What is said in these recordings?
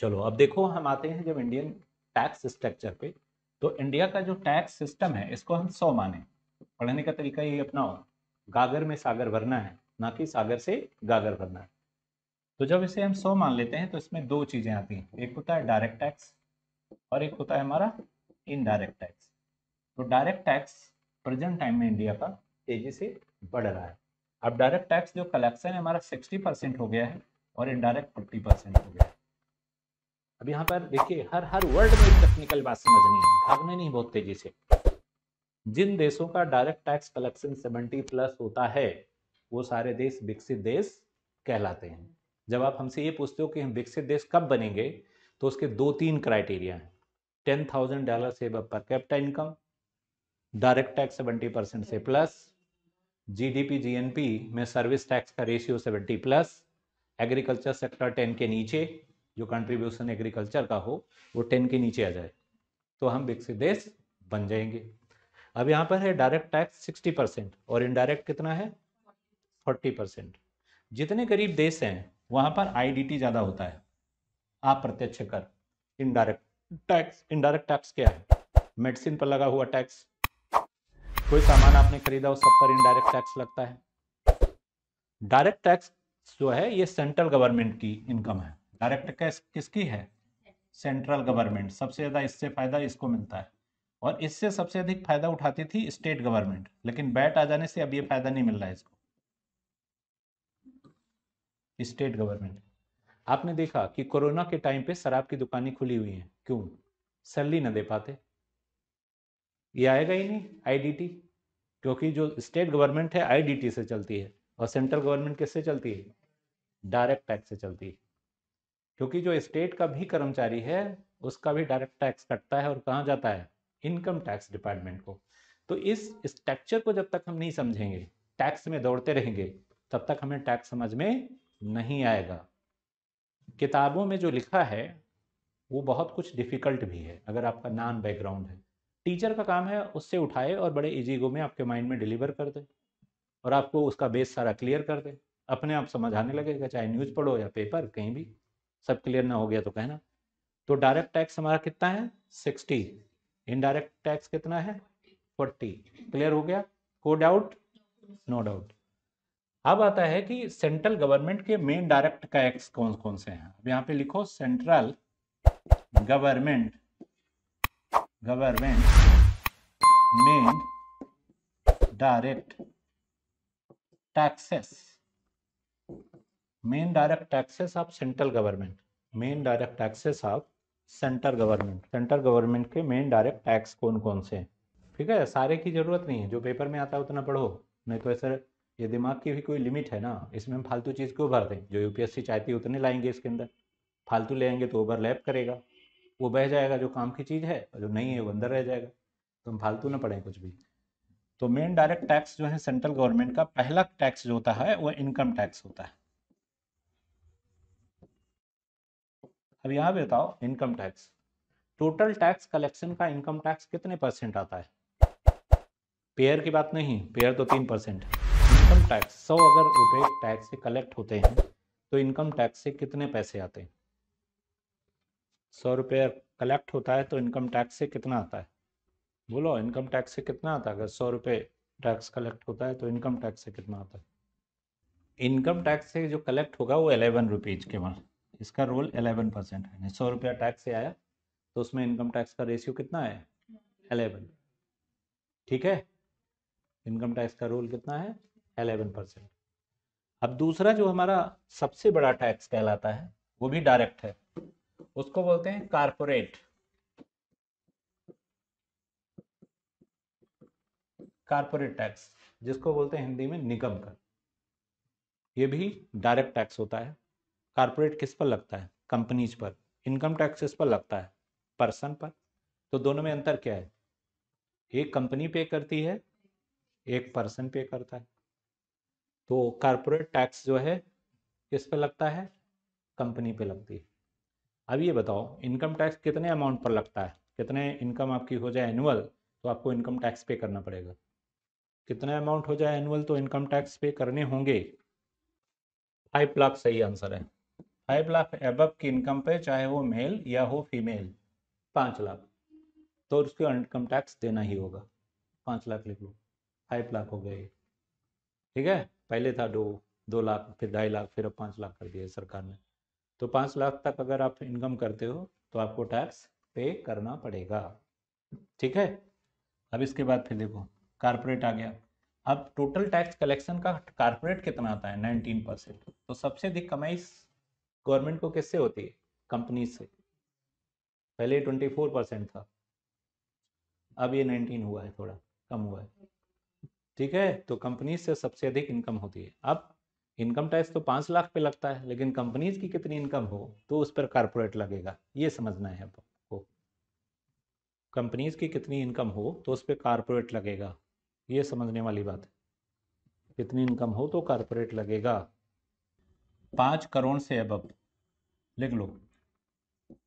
चलो अब देखो हम आते हैं जब इंडियन टैक्स स्ट्रक्चर पे तो इंडिया का जो टैक्स सिस्टम है इसको हम सौ माने पढ़ने का तरीका ये हो गागर में सागर भरना है ना कि सागर से गागर भरना है तो जब इसे हम सौ मान लेते हैं तो इसमें दो चीज़ें आती हैं एक होता है डायरेक्ट टैक्स और एक होता है हमारा इनडायरेक्ट टैक्स तो डायरेक्ट टैक्स प्रेजेंट टाइम में इंडिया का तेजी से बढ़ रहा है अब डायरेक्ट टैक्स जो कलेक्शन है हमारा सिक्सटी परसेंट हो गया है और इनडायरेक्ट फिफ्टी परसेंट हो गया है अब यहाँ पर देखिए हर हर वर्ड में टेक्निकल बात समझनी है भागने नहीं बहुत तेजी से जिन देशों का डायरेक्ट टैक्स कलेक्शन 70 प्लस होता है वो सारे देश विकसित देश कहलाते हैं जब आप हमसे ये पूछते हो कि हम विकसित देश कब बनेंगे तो उसके दो तीन क्राइटेरिया हैं टेन थाउजेंड डॉलर से per capita income direct tax seventy percent से प्लस जीडीपी जीएनपी में सर्विस टैक्स का ratio seventy plus agriculture sector ten के नीचे जो कंट्रीब्यूशन एग्रीकल्चर का हो वो टेन के नीचे आ जाए तो हम विकसित देश बन जाएंगे अब यहाँ पर है डायरेक्ट टैक्स सिक्सटी परसेंट और इनडायरेक्ट कितना है फोर्टी परसेंट जितने गरीब देश हैं वहाँ पर आईडीटी ज़्यादा होता है आप प्रत्यक्ष कर इनडायरेक्ट टैक्स इनडायरेक्ट टैक्स क्या है मेडिसिन पर लगा हुआ टैक्स कोई सामान आपने खरीदा हो सब पर इनडायरेक्ट टैक्स लगता है डायरेक्ट टैक्स जो है ये सेंट्रल गवर्नमेंट की इनकम है डायरेक्ट कैश किसकी है सेंट्रल गवर्नमेंट सबसे ज़्यादा इससे फ़ायदा इसको मिलता है और इससे सबसे अधिक फायदा उठाती थी स्टेट गवर्नमेंट लेकिन बैट आ जाने से अब ये फायदा नहीं मिल रहा है इसको स्टेट गवर्नमेंट आपने देखा कि कोरोना के टाइम पे शराब की दुकानें खुली हुई हैं क्यों सैलरी ना दे पाते ये आएगा ही नहीं आईडीटी क्योंकि जो स्टेट गवर्नमेंट है आईडीटी से चलती है और सेंट्रल गवर्नमेंट किससे चलती है डायरेक्ट टैक्स से चलती है क्योंकि जो स्टेट का भी कर्मचारी है उसका भी डायरेक्ट टैक्स कटता है और कहाँ जाता है इनकम टैक्स डिपार्टमेंट को तो इस स्ट्रक्चर को जब तक हम नहीं समझेंगे टैक्स में दौड़ते रहेंगे तब तक हमें टैक्स समझ में नहीं आएगा किताबों में जो लिखा है वो बहुत कुछ डिफ़िकल्ट भी है अगर आपका नॉन बैकग्राउंड है टीचर का काम है उससे उठाए और बड़े गो में आपके माइंड में डिलीवर कर दे और आपको उसका बेस सारा क्लियर कर दे अपने आप समझ आने लगेगा चाहे न्यूज़ पढ़ो या पेपर कहीं भी सब क्लियर ना हो गया तो कहना तो डायरेक्ट टैक्स हमारा कितना है सिक्सटी इनडायरेक्ट टैक्स कितना है फोर्टी क्लियर हो गया को डाउट नो डाउट अब आता है कि सेंट्रल गवर्नमेंट के मेन डायरेक्ट टैक्स कौन कौन से हैं अब यहाँ पे लिखो central government government main direct taxes main direct taxes of central government main direct taxes of centre government centre government के मेन डायरेक्ट टैक्स कौन कौन से हैं ठीक है सारे की ज़रूरत नहीं है जो पेपर में आता है उतना पढ़ो नहीं तो ऐसा ये दिमाग की भी कोई लिमिट है ना इसमें हम फालतू चीज़ क्यों भर दें जो यूपीएससी चाहती है उतने लाएंगे इसके अंदर फालतू लेंगे तो तो ओवरलैप करेगा वो बह जाएगा जो काम की चीज़ है जो नहीं है वो अंदर रह जाएगा तो हम फालतू ना पढ़ें कुछ भी तो मेन डायरेक्ट टैक्स जो है सेंट्रल गवर्नमेंट का पहला टैक्स जो होता है वो इनकम टैक्स होता है अब यहाँ भी बताओ income tax total tax collection का इनकम टैक्स कितने परसेंट आता है पेयर की बात नहीं पेयर तो तीन परसेंट इनकम टैक्स सौ अगर रुपए टैक्स से कलेक्ट होते हैं तो इनकम टैक्स से कितने पैसे आते हैं सौ रुपये कलेक्ट होता है तो इनकम टैक्स से कितना आता है बोलो इनकम टैक्स से कितना आता है अगर सौ रुपये टैक्स कलेक्ट होता है तो इनकम टैक्स से कितना आता है इनकम टैक्स से जो कलेक्ट होगा वो एलेवन रुपीज के वहाँ इसका रोल 11 परसेंट है सौ रुपया टैक्स से आया तो उसमें इनकम टैक्स का रेशियो कितना है 11 ठीक है इनकम टैक्स का रोल कितना है 11 परसेंट अब दूसरा जो हमारा सबसे बड़ा टैक्स कहलाता है वो भी डायरेक्ट है उसको बोलते हैं कारपोरेट कारपोरेट टैक्स जिसको बोलते हैं हिंदी में निगम कर ये भी डायरेक्ट टैक्स होता है कारपोरेट किस पर लगता है कंपनीज पर इनकम टैक्स किस पर लगता है पर्सन पर तो दोनों में अंतर क्या है एक कंपनी पे करती है एक पर्सन पे करता है तो कारपोरेट टैक्स जो है किस पर लगता है कंपनी पे लगती है अब ये बताओ इनकम टैक्स कितने अमाउंट पर लगता है कितने इनकम आपकी हो जाए एनुअल तो आपको इनकम टैक्स पे करना पड़ेगा कितना अमाउंट हो जाए एनुअल तो इनकम टैक्स पे करने होंगे फाइव लाख सही आंसर है फाइव लाख एब की इनकम पे चाहे वो मेल या हो फीमेल पाँच लाख तो उसको इनकम टैक्स देना ही होगा पाँच लाख लिख लो फाइव लाख हो गए ये ठीक है पहले था दो दो लाख फिर ढाई लाख फिर अब पाँच लाख कर दिया सरकार ने तो पाँच लाख तक अगर आप इनकम करते हो तो आपको टैक्स पे करना पड़ेगा ठीक है अब इसके बाद फिर देखो कारपोरेट आ गया अब टोटल टैक्स कलेक्शन का कारपोरेट कितना आता है नाइनटीन परसेंट तो सबसे अधिक कमाई गवर्नमेंट को किससे होती है कंपनी से पहले 24 परसेंट था अब ये 19 हुआ है थोड़ा कम हुआ है ठीक है तो कंपनीज से सबसे अधिक इनकम होती है अब इनकम टैक्स तो पाँच लाख पे लगता है लेकिन कंपनीज की कितनी इनकम हो तो उस पर कारपोरेट लगेगा ये समझना है आपको कंपनीज की कितनी इनकम हो तो उस पर कारपोरेट लगेगा ये समझने वाली बात है कितनी इनकम हो तो कारपोरेट लगेगा पाँच करोड़ से अब लिख लो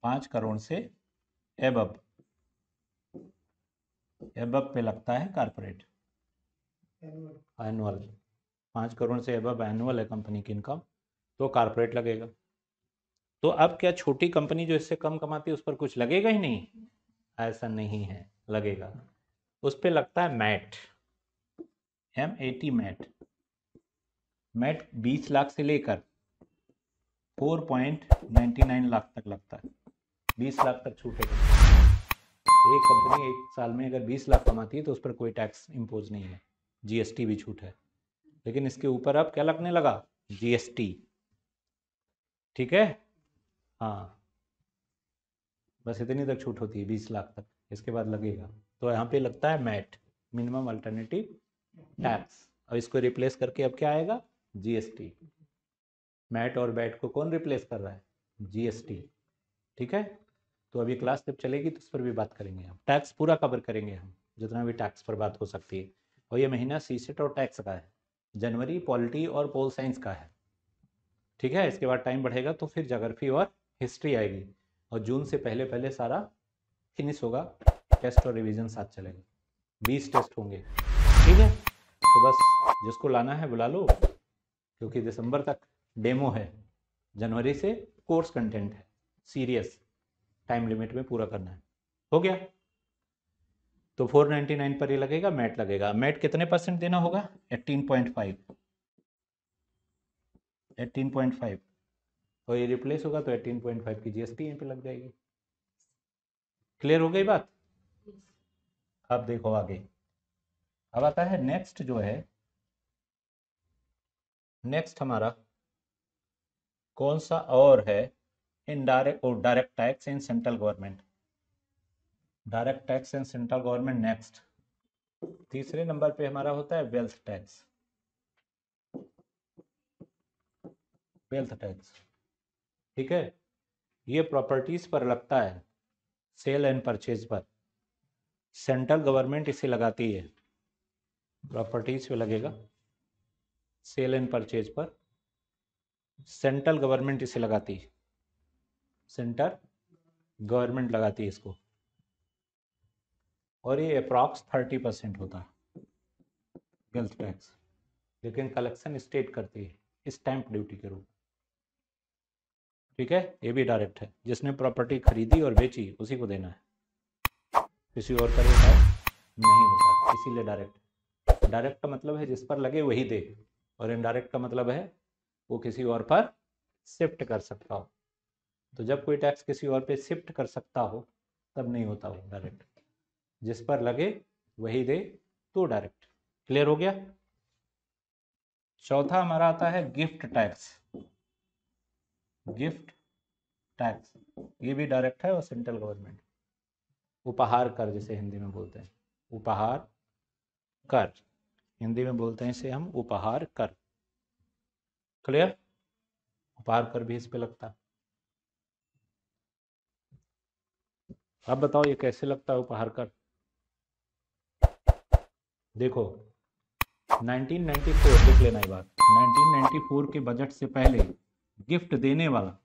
पाँच करोड़ से एब एब पे लगता है कारपोरेट एनुअल पाँच करोड़ से एब एनुअल है कंपनी की इनकम तो कारपोरेट लगेगा तो अब क्या छोटी कंपनी जो इससे कम कमाती है उस पर कुछ लगेगा ही नहीं ऐसा नहीं है लगेगा उस पर लगता है MAT M A T MAT MAT बीस लाख से लेकर four point ninety nine lakh तक लगता है बीस लाख तक छूटेगा एक कंपनी एक साल में अगर बीस लाख कमाती है तो उस पर कोई टैक्स इम्पोज नहीं है जीएसटी भी छूट है लेकिन इसके ऊपर अब क्या लगने लगा जीएसटी ठीक है हाँ बस इतनी तक छूट होती है बीस लाख तक इसके बाद लगेगा तो यहाँ पे लगता है मैट मिनिमम अल्टरनेटिव टैक्स अब इसको रिप्लेस करके अब क्या आएगा जीएसटी मैट और बैट को कौन रिप्लेस कर रहा है जीएसटी ठीक है तो अभी क्लास जब चलेगी तो इस पर भी बात करेंगे हम टैक्स पूरा कवर करेंगे हम जितना भी टैक्स पर बात हो सकती है और ये महीना सी e और टैक्स का है जनवरी पॉलिटी और पोल साइंस का है ठीक है इसके बाद टाइम बढ़ेगा तो फिर जोग्राफी और हिस्ट्री आएगी और जून से पहले पहले सारा फिनिश होगा टेस्ट और रिविजन साथ चलेगा बीस टेस्ट होंगे ठीक है तो बस जिसको लाना है बुला लो क्योंकि दिसंबर तक डेमो है जनवरी से कोर्स कंटेंट है सीरियस टाइम लिमिट में पूरा करना है हो गया तो 499 पर ये लगेगा मैट लगेगा मैट कितने परसेंट देना होगा 18.5 18.5 और ये रिप्लेस होगा तो 18.5 की जीएसटी यहाँ पे लग जाएगी क्लियर हो गई बात अब देखो आगे अब आता है नेक्स्ट जो है नेक्स्ट हमारा कौन सा और है इनडायरेक्ट और direct tax in central government direct tax in central government next तीसरे नंबर पे हमारा होता है वेल्थ टैक्स वेल्थ टैक्स ठीक है ये प्रॉपर्टीज पर लगता है सेल एंड परचेज पर सेंट्रल गवर्नमेंट इसे लगाती है प्रॉपर्टीज पे लगेगा सेल एंड परचेज पर सेंट्रल गवर्नमेंट इसे लगाती है सेंटर गवर्नमेंट लगाती है इसको और ये अप्रॉक्स थर्टी परसेंट होता है वेल्थ टैक्स लेकिन कलेक्शन स्टेट करती है स्टैंप ड्यूटी के रूप ठीक है ये भी डायरेक्ट है जिसने प्रॉपर्टी खरीदी और बेची उसी को देना है किसी और का नहीं होता इसीलिए डायरेक्ट डायरेक्ट का मतलब है जिस पर लगे वही दे और इनडायरेक्ट का मतलब है वो किसी और पर शिफ्ट कर सकता हो तो जब कोई टैक्स किसी और पे शिफ्ट कर सकता हो तब नहीं होता वो डायरेक्ट जिस पर लगे वही दे तो डायरेक्ट क्लियर हो गया चौथा हमारा आता है गिफ्ट टैक्स गिफ्ट टैक्स ये भी डायरेक्ट है और सेंट्रल गवर्नमेंट उपहार कर जिसे हिंदी में बोलते हैं उपहार कर हिंदी में बोलते हैं इसे हम उपहार कर क्लियर उपहार कर भी इस पे लगता अब बताओ ये कैसे लगता है उपहार कर देखो 1994 लिख लेना बात 1994 के बजट से पहले गिफ्ट देने वाला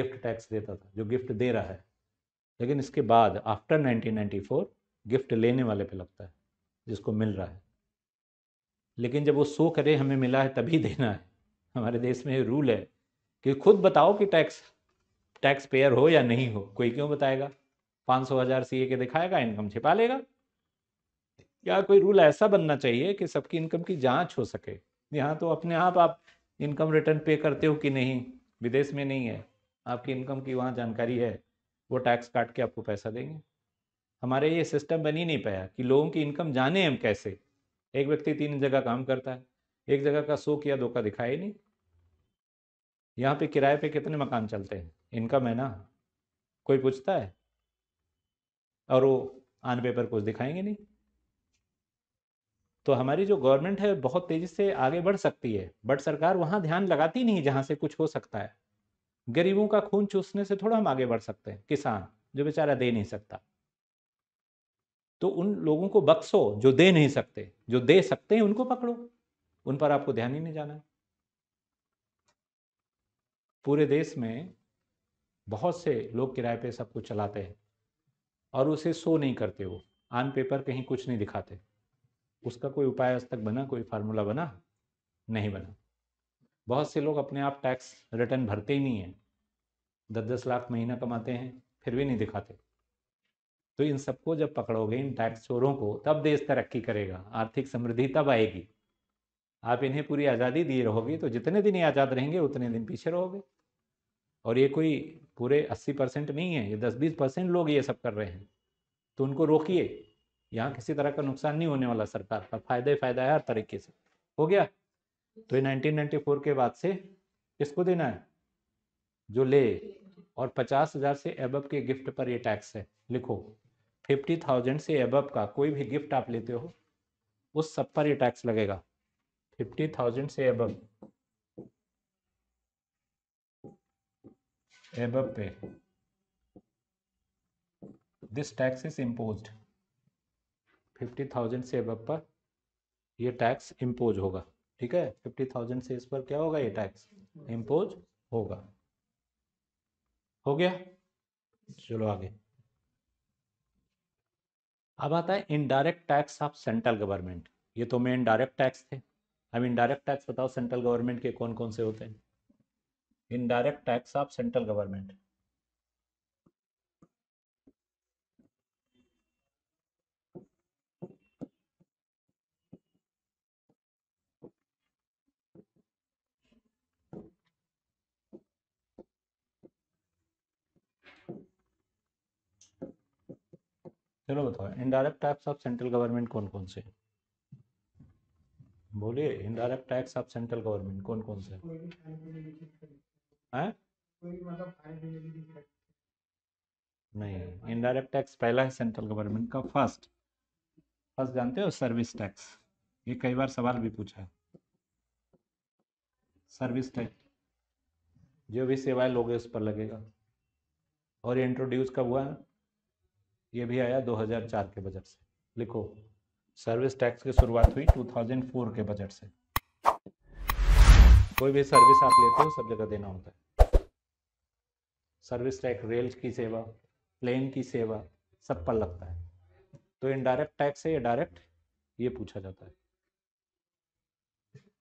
गिफ्ट टैक्स देता था जो गिफ्ट दे रहा है लेकिन इसके बाद आफ्टर 1994 गिफ्ट लेने वाले पे लगता है जिसको मिल रहा है लेकिन जब वो सो करे हमें मिला है तभी देना है हमारे देश में रूल है कि खुद बताओ कि टैक्स टैक्स पेयर हो या नहीं हो कोई क्यों बताएगा पाँच सौ हज़ार सी के दिखाएगा इनकम छिपा लेगा या कोई रूल ऐसा बनना चाहिए कि सबकी इनकम की जांच हो सके यहाँ तो अपने आप आप इनकम रिटर्न पे करते हो कि नहीं विदेश में नहीं है आपकी इनकम की वहाँ जानकारी है वो टैक्स काट के आपको पैसा देंगे हमारे ये सिस्टम बन ही नहीं पाया कि लोगों की इनकम जाने हम कैसे एक व्यक्ति तीन जगह काम करता है एक जगह का सुख या धोखा दिखाई नहीं यहाँ पे किराए पे कितने मकान चलते हैं इनकम है ना कोई पूछता है और वो आन पेपर कुछ दिखाएंगे नहीं तो हमारी जो गवर्नमेंट है बहुत तेजी से आगे बढ़ सकती है बट सरकार वहां ध्यान लगाती नहीं जहां से कुछ हो सकता है गरीबों का खून चूसने से थोड़ा हम आगे बढ़ सकते हैं किसान जो बेचारा दे नहीं सकता तो उन लोगों को बक्सो जो दे नहीं सकते जो दे सकते हैं उनको पकड़ो उन पर आपको ध्यान ही नहीं जाना है पूरे देश में बहुत से लोग किराए पे सब कुछ चलाते हैं और उसे शो नहीं करते वो आन पेपर कहीं कुछ नहीं दिखाते उसका कोई उपाय आज तक बना कोई फार्मूला बना नहीं बना बहुत से लोग अपने आप टैक्स रिटर्न भरते ही नहीं हैं दस दस लाख महीना कमाते हैं फिर भी नहीं दिखाते तो इन सबको जब पकड़ोगे इन टैक्स चोरों को तब देश तरक्की करेगा आर्थिक समृद्धि तब आएगी आप इन्हें पूरी आज़ादी दिए रहोगे तो जितने दिन ये आज़ाद रहेंगे उतने दिन पीछे रहोगे और ये कोई पूरे अस्सी परसेंट नहीं है ये दस बीस परसेंट लोग ये सब कर रहे हैं तो उनको रोकिए यहाँ किसी तरह का नुकसान नहीं होने वाला सरकार का फायदा ही फायदा है हर तरीके से हो गया तो ये 1994 के बाद से किसको देना है जो ले और पचास हजार से एबब के गिफ्ट पर ये टैक्स है लिखो फिफ्टी थाउजेंड से एबब का कोई भी गिफ्ट आप लेते हो उस सब पर ये टैक्स लगेगा फिफ्टी थाउजेंड से अब एबब पे this tax is impose fifty thousand से अब पर ये टैक्स इम्पोज होगा ठीक है फिफ्टी थाउजेंड से इस पर क्या होगा ये टैक्स इम्पोज होगा हो गया चलो आगे अब आता है indirect tax of central government ये तो मेन डायरेक्ट टैक्स थे मीन डायरेक्ट टैक्स बताओ सेंट्रल गवर्नमेंट के कौन कौन से होते हैं indirect tax of central government चलो बताओ indirect tax of central government कौन कौन से हैं बोलिए इनडायरेक्ट टैक्स आप सेंट्रल गवर्नमेंट कौन कौन से हाँ? मतलब नहीं इनडायरेक्ट टैक्स पहला है सेंट्रल गवर्नमेंट का फर्स्ट फर्स्ट जानते हो सर्विस टैक्स ये कई बार सवाल भी पूछा है सर्विस टैक्स जो भी सेवाएं लोगे उस पर लगेगा और ये इंट्रोड्यूस कब हुआ ये भी आया 2004 के बजट से लिखो सर्विस टैक्स की शुरुआत हुई 2004 के बजट से कोई भी सर्विस आप लेते हो सब जगह देना होता है सर्विस टैक्स रेल की सेवा प्लेन की सेवा सब पर लगता है तो इनडायरेक्ट टैक्स है या डायरेक्ट ये पूछा जाता है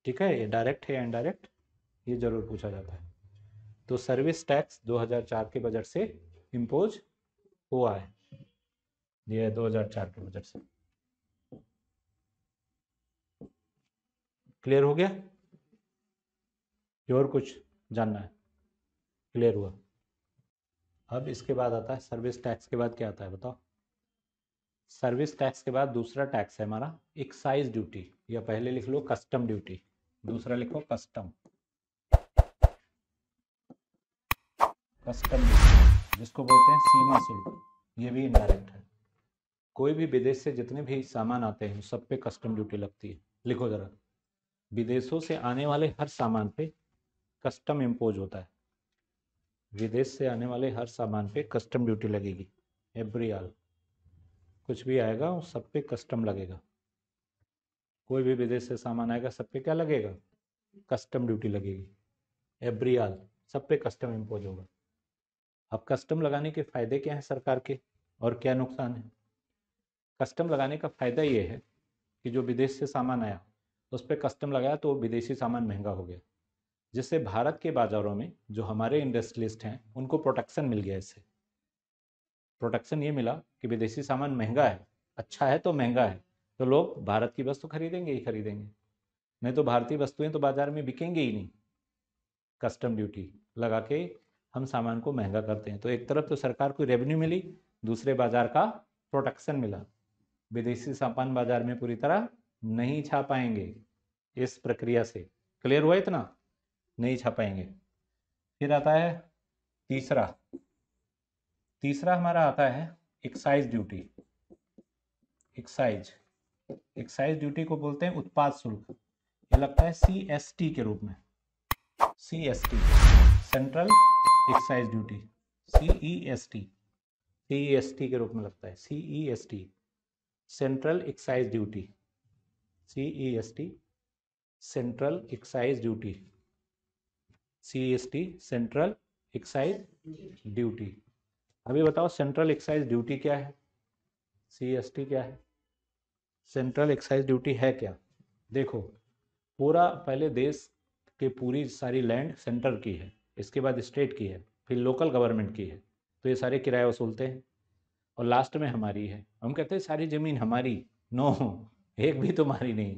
ठीक है ये डायरेक्ट है या इनडायरेक्ट ये जरूर पूछा जाता है तो सर्विस टैक्स 2004 के बजट से इम्पोज हुआ है ये 2004 के बजट से क्लियर हो गया और कुछ जानना है क्लियर हुआ अब इसके बाद आता है सर्विस टैक्स के बाद क्या आता है बताओ सर्विस टैक्स के बाद दूसरा टैक्स है हमारा एक्साइज ड्यूटी या पहले लिख लो कस्टम ड्यूटी दूसरा लिखो कस्टम कस्टम ड्यूटी जिसको बोलते हैं सीमा शुल्क ये भी इनडायरेक्ट है कोई भी विदेश से जितने भी सामान आते हैं सब पे कस्टम ड्यूटी लगती है लिखो जरा विदेशों से आने वाले हर सामान पे कस्टम इम्पोज होता है विदेश से आने वाले हर सामान पे कस्टम ड्यूटी लगेगी एवरी आल कुछ भी आएगा उस सब पे कस्टम लगेगा कोई भी विदेश से सामान आएगा सब पे क्या लगेगा कस्टम ड्यूटी लगेगी एवरी आल सब पे कस्टम इम्पोज होगा अब कस्टम लगाने के फ़ायदे क्या हैं सरकार के और क्या नुकसान है कस्टम लगाने का फ़ायदा ये है कि जो विदेश से सामान आया उस पर कस्टम लगाया तो विदेशी सामान महंगा हो गया जिससे भारत के बाज़ारों में जो हमारे इंडस्ट्रियलिस्ट हैं उनको प्रोटेक्शन मिल गया इससे प्रोटेक्शन ये मिला कि विदेशी सामान महंगा है अच्छा है तो महंगा है तो लोग भारत की वस्तु खरीदेंगे ही खरीदेंगे नहीं तो भारतीय वस्तुएं तो बाज़ार में बिकेंगे ही नहीं कस्टम ड्यूटी लगा के हम सामान को महंगा करते हैं तो एक तरफ तो सरकार को रेवेन्यू मिली दूसरे बाज़ार का प्रोटेक्शन मिला विदेशी सामान बाज़ार में पूरी तरह नहीं छा पाएंगे इस प्रक्रिया से क्लियर हुआ इतना नहीं छा पाएंगे फिर आता है तीसरा तीसरा हमारा आता है excise duty excise excise duty को बोलते हैं उत्पाद शुल्क ये लगता है सी एस टी के रूप में C S T central excise duty C E S T C S T के रूप में लगता है C E S T central excise duty C E S T central excise duty C S T central excise duty अभी बताओ central excise duty क्या है सी S T क्या है सेंट्रल एक्साइज ड्यूटी है क्या देखो पूरा पहले देश के पूरी सारी लैंड सेंटर की है इसके बाद स्टेट की है फिर लोकल गवर्नमेंट की है तो ये सारे किराए वसूलते हैं और लास्ट में हमारी है हम कहते हैं सारी ज़मीन हमारी नो एक भी तुम्हारी तो नहीं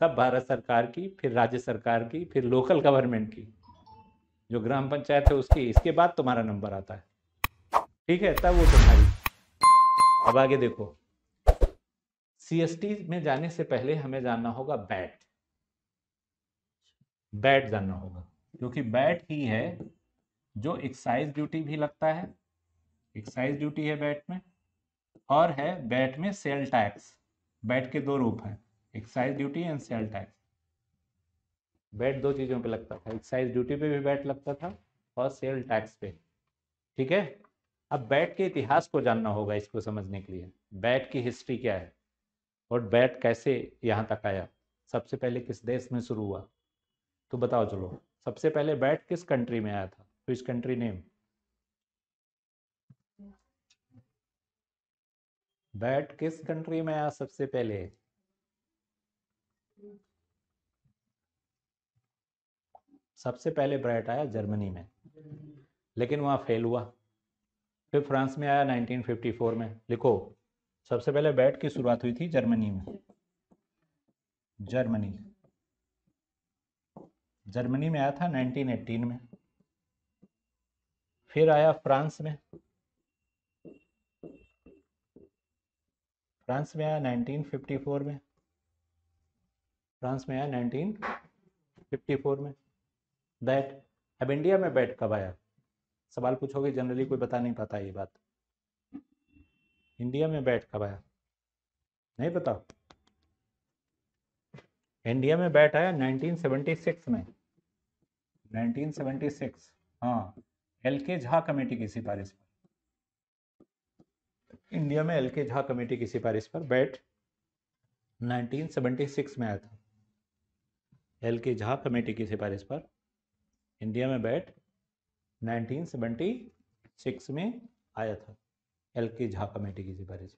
सब भारत सरकार की फिर राज्य सरकार की फिर लोकल गवर्नमेंट की जो ग्राम पंचायत है उसकी इसके बाद तुम्हारा नंबर आता है ठीक है तब वो तुम्हारी अब आगे देखो सी में जाने से पहले हमें जानना होगा बैट बैट जानना होगा क्योंकि बैट ही है जो एक्साइज ड्यूटी भी लगता है एक्साइज ड्यूटी है बैट में और है बैट में सेल टैक्स बैट के दो रूप हैं excise duty and sale tax VAT दो चीज़ों पे लगता था एक्साइज ड्यूटी पे भी बैट लगता था और सेल टैक्स पे ठीक है अब बैट के इतिहास को जानना होगा इसको समझने के लिए बैट की हिस्ट्री क्या है और बैट कैसे यहाँ तक आया सबसे पहले किस देश में शुरू हुआ तो बताओ चलो सबसे पहले बैट किस कंट्री में आया था तो इस कंट्री नेम बैट किस कंट्री में आया सबसे पहले सबसे पहले ब्रैट आया जर्मनी में लेकिन वहां फेल हुआ फिर फ्रांस में आया 1954 में लिखो सबसे पहले बैट की शुरुआत हुई थी जर्मनी में जर्मनी जर्मनी में आया था 1918 में फिर आया फ्रांस में फ्रांस में आया 1954 में फ्रांस में आया 1954 में दैट अब इंडिया में बैट कब आया सवाल पूछोगे जनरली कोई बता नहीं पाता ये बात इंडिया में बैट कब आया नहीं बताओ इंडिया में बैट आया 1976 में 1976 हाँ एल के झा कमेटी की सिफारिश पर इंडिया में एल के झा कमेटी की सिफारिश पर बैट 1976 में आया था एल के झा कमेटी की सिफारिश पर इंडिया में बैट 1976 में आया था एल के झा कमेटी की सिफारिश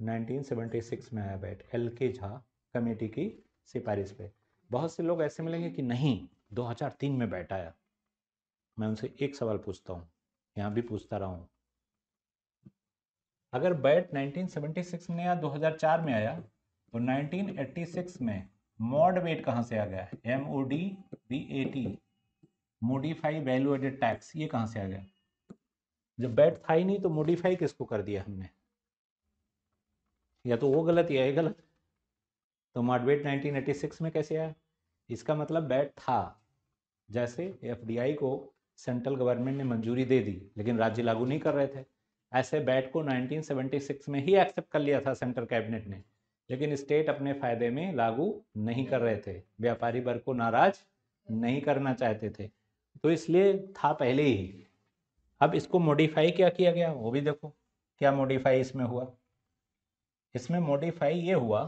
में 1976 में आया बैठ एल के झा कमेटी की सिफारिश पे बहुत से लोग ऐसे मिलेंगे कि नहीं 2003 में बैठ आया मैं उनसे एक सवाल पूछता हूँ यहाँ भी पूछता रहा हूँ अगर बैट 1976 में या 2004 में आया तो 1986 में मॉड वेट कहाँ से आ गया M O D V A T modify value added tax ये कहाँ से आ गया जब बैट था ही नहीं तो मोडिफाई किसको कर दिया हमने या तो वो गलत या ये गलत तो मॉडवेट 1986 में कैसे आया इसका मतलब बैट था जैसे एफ को सेंट्रल गवर्नमेंट ने मंजूरी दे दी लेकिन राज्य लागू नहीं कर रहे थे ऐसे बैट को 1976 में ही एक्सेप्ट कर लिया था सेंट्रल कैबिनेट ने लेकिन स्टेट अपने फायदे में लागू नहीं कर रहे थे व्यापारी वर्ग को नाराज नहीं करना चाहते थे तो इसलिए था पहले ही अब इसको मॉडिफाई क्या किया गया वो भी देखो क्या मॉडिफाई इसमें हुआ इसमें मॉडिफाई ये हुआ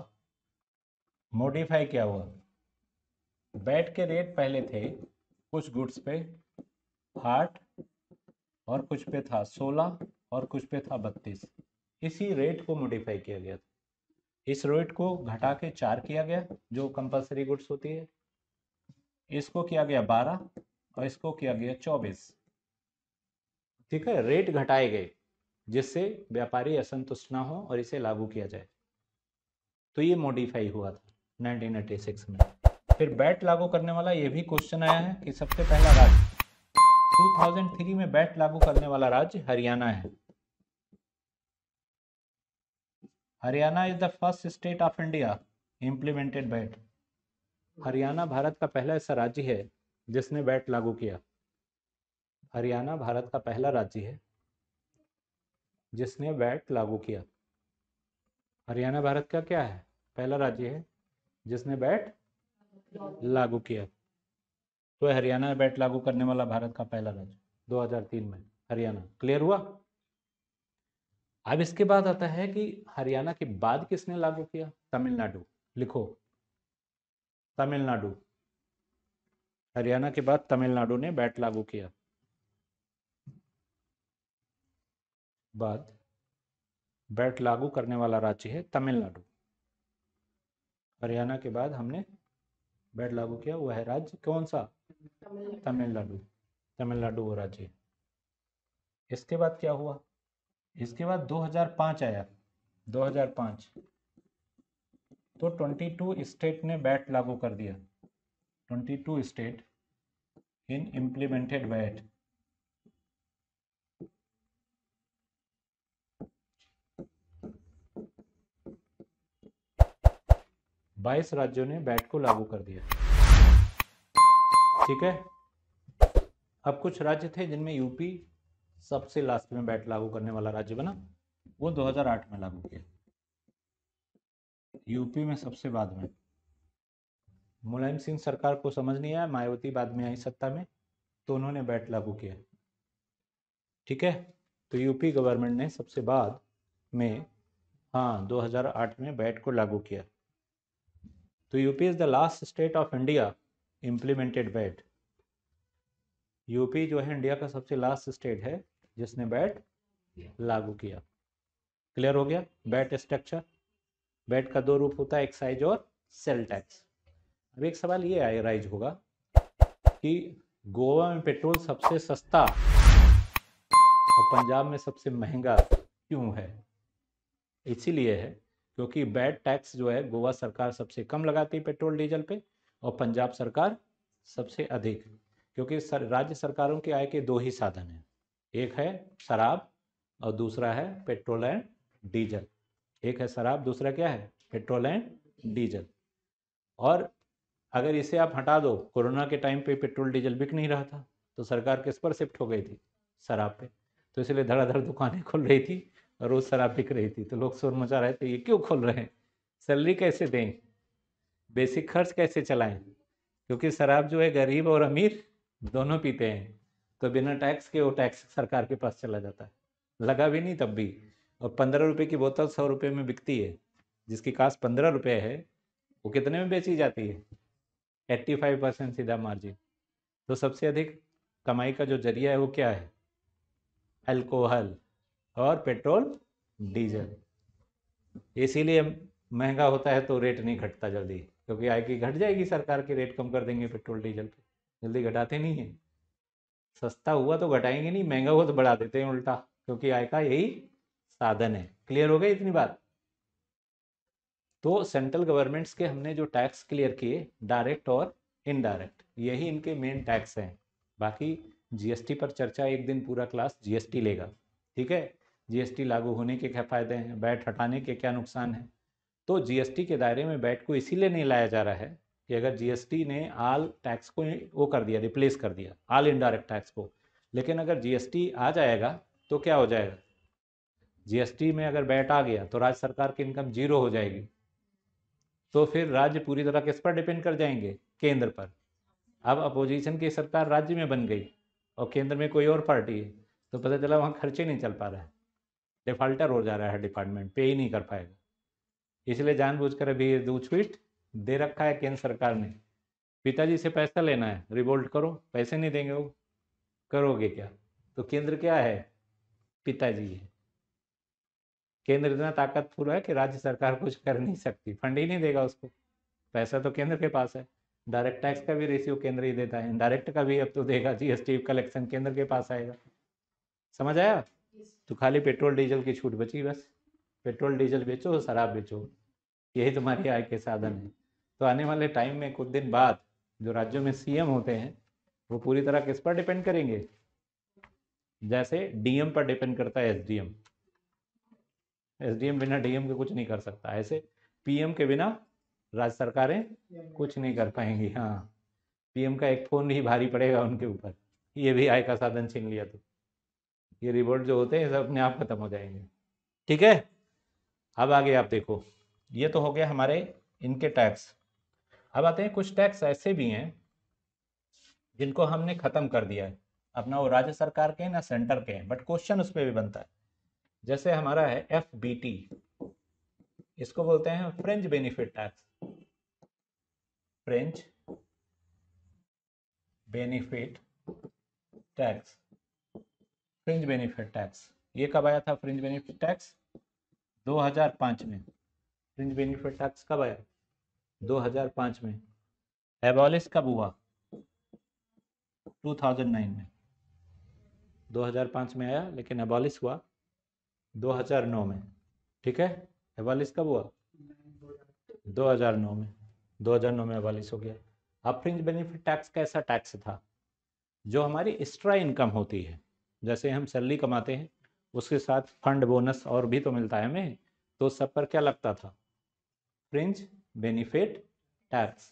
मॉडिफाई क्या हुआ बैट के रेट पहले थे कुछ गुड्स पे आठ और कुछ पे था सोलह और कुछ पे था बत्तीस इसी रेट को मॉडिफाई किया गया था इस रेट को घटा के चार किया गया जो कंपलसरी गुड्स होती है इसको किया गया बारह और इसको किया गया चौबीस ठीक है रेट घटाए गए जिससे व्यापारी असंतुष्ट ना हो और इसे लागू किया जाए तो ये मॉडिफाई हुआ था 1986 में फिर बैट लागू करने वाला ये भी क्वेश्चन आया है कि सबसे पहला राज्य 2003 में बैट लागू करने वाला राज्य हरियाणा है Haryana is the first state of India implemented VAT Haryana Bharat का पहला ऐसा राज्य है जिसने बैट लागू किया हरियाणा भारत का पहला राज्य है जिसने बैट लागू किया हरियाणा भारत का क्या है पहला राज्य है जिसने बैट लागू किया तो हरियाणा बैट लागू करने वाला भारत का पहला राज्य 2003 में हरियाणा क्लियर हुआ अब इसके बाद आता है कि हरियाणा के बाद किसने लागू किया तमिलनाडु लिखो तमिलनाडु हरियाणा के बाद तमिलनाडु ने बैट लागू किया बाद बैट लागू करने वाला राज्य है तमिलनाडु हरियाणा के बाद हमने बैट लागू किया वह राज्य कौन सा तमिलनाडु तमिलनाडु वो राज्य इसके बाद क्या हुआ इसके बाद 2005 आया 2005 तो 22 स्टेट ने बैट लागू कर दिया 22 स्टेट इन इम्प्लीमेंटेड बैट बाईस राज्यों ने बैट को लागू कर दिया ठीक है अब कुछ राज्य थे जिनमें यूपी सबसे लास्ट में बैट लागू करने वाला राज्य बना वो 2008 में लागू किया यूपी में सबसे बाद में मुलायम सिंह सरकार को समझ नहीं आया मायावती बाद में आई सत्ता में तो उन्होंने बैट लागू किया ठीक है तो यूपी गवर्नमेंट ने सबसे बाद में हाँ 2008 में बैट को लागू किया तो UP is the last state of India implemented VAT UP जो है इंडिया का सबसे लास्ट स्टेट है जिसने बैट लागू किया क्लियर हो गया बैट स्ट्रक्चर बैट का दो रूप होता है एक्साइज और सेल टैक्स अब एक सवाल ये आए राइज होगा कि गोवा में पेट्रोल सबसे सस्ता और पंजाब में सबसे महंगा क्यों है इसीलिए है क्योंकि बैट टैक्स जो है गोवा सरकार सबसे कम लगाती है पेट्रोल डीजल पे और पंजाब सरकार सबसे अधिक क्योंकि सर, राज्य सरकारों की आय के दो ही साधन हैं एक है शराब और दूसरा है पेट्रोल एंड डीजल एक है शराब दूसरा क्या है पेट्रोल एंड डीजल और अगर इसे आप हटा दो कोरोना के टाइम पे पेट्रोल डीजल बिक नहीं रहा था तो सरकार किस पर शिफ्ट हो गई थी शराब पे तो इसलिए धड़ाधड़ दुकानें खुल रही थी और रोज़ शराब बिक रही थी तो लोग शोर मचा रहे थे ये क्यों खोल रहे हैं सैलरी कैसे दें बेसिक खर्च कैसे चलाएं क्योंकि शराब जो है गरीब और अमीर दोनों पीते हैं तो बिना टैक्स के वो टैक्स सरकार के पास चला जाता है लगा भी नहीं तब भी और पंद्रह रुपये की बोतल सौ रुपये में बिकती है जिसकी कास्ट पंद्रह रुपये है वो कितने में बेची जाती है एट्टी फाइव परसेंट सीधा मार्जिन तो सबसे अधिक कमाई का जो जरिया है वो क्या है अल्कोहल और पेट्रोल डीजल इसीलिए महंगा होता है तो रेट नहीं घटता जल्दी क्योंकि आय की घट जाएगी सरकार की रेट कम कर देंगे पेट्रोल डीजल पे जल्दी घटाते नहीं है सस्ता हुआ तो घटाएंगे नहीं महंगा हुआ तो बढ़ा देते हैं उल्टा क्योंकि आय का यही साधन है क्लियर हो गई इतनी बात तो सेंट्रल गवर्नमेंट्स के हमने जो टैक्स क्लियर किए डायरेक्ट और इनडायरेक्ट यही इनके मेन टैक्स हैं बाकी जीएसटी पर चर्चा एक दिन पूरा क्लास जीएसटी लेगा ठीक है जीएसटी लागू होने के क्या फ़ायदे हैं बैठ हटाने के क्या नुकसान है तो जीएसटी के दायरे में बैट को इसीलिए नहीं लाया जा रहा है कि अगर जीएसटी ने आल टैक्स को वो कर दिया रिप्लेस कर दिया आल इनडायरेक्ट टैक्स को लेकिन अगर जीएसटी आ जाएगा तो क्या हो जाएगा जीएसटी में अगर बैट आ गया तो राज्य सरकार की इनकम जीरो हो जाएगी तो फिर राज्य पूरी तरह किस पर डिपेंड कर जाएंगे केंद्र पर अब अपोजिशन की सरकार राज्य में बन गई और केंद्र में कोई और पार्टी है तो पता चला वहाँ खर्चे नहीं चल पा रहा है डिफाल्टर हो जा रहा है डिपार्टमेंट पे ही नहीं कर पाएगा इसलिए जानबूझकर अभी ये दे रखा है केंद्र सरकार ने पिताजी से पैसा लेना है रिवोल्ट करो पैसे नहीं देंगे वो करोगे क्या तो केंद्र क्या है पिताजी है केंद्र इतना ताकतवर है कि राज्य सरकार कुछ कर नहीं सकती फंड ही नहीं देगा उसको पैसा तो केंद्र के पास है डायरेक्ट टैक्स का भी रेशियो केंद्र ही देता है डायरेक्ट का भी अब तो देगा जीएसटी कलेक्शन केंद्र के पास आएगा समझ आया तो खाली पेट्रोल डीजल की छूट बची बस पेट्रोल डीजल बेचो शराब बेचो यही तुम्हारी आय के साधन है तो आने वाले टाइम में कुछ दिन बाद जो राज्यों में सीएम होते हैं वो पूरी तरह किस पर डिपेंड करेंगे जैसे डीएम पर डिपेंड करता है एसडीएम एसडीएम बिना डीएम के कुछ नहीं कर सकता ऐसे पीएम के बिना राज्य सरकारें कुछ नहीं कर पाएंगी हाँ पीएम का एक फोन ही भारी पड़ेगा उनके ऊपर ये भी आय का साधन छीन लिया तो ये रिवोल्ट जो होते हैं सब अपने आप खत्म हो जाएंगे ठीक है अब आगे आप देखो ये तो हो गया हमारे इनके टैक्स अब आते हैं कुछ टैक्स ऐसे भी हैं जिनको हमने ख़त्म कर दिया है अपना वो राज्य सरकार के ना सेंटर के हैं बट क्वेश्चन उस पर भी बनता है जैसे हमारा है एफ बी टी इसको बोलते हैं french benefit tax french benefit tax fringe benefit tax ये कब आया था फ्रिंज बेनिफिट टैक्स 2005 में फ्रिंज बेनिफिट टैक्स कब आया 2005 में एबॉलिश कब हुआ 2009 में 2005 में आया लेकिन एबॉलिश हुआ 2009 में ठीक है एबॉलिश कब हुआ 2009 में 2009 में एबॉलिश हो गया अब फ्रिंज बेनिफिट टैक्स कैसा टैक्स था जो हमारी एक्स्ट्रा इनकम होती है जैसे हम सैलरी कमाते हैं उसके साथ फंड बोनस और भी तो मिलता है हमें तो सब पर क्या लगता था fringe benefit tax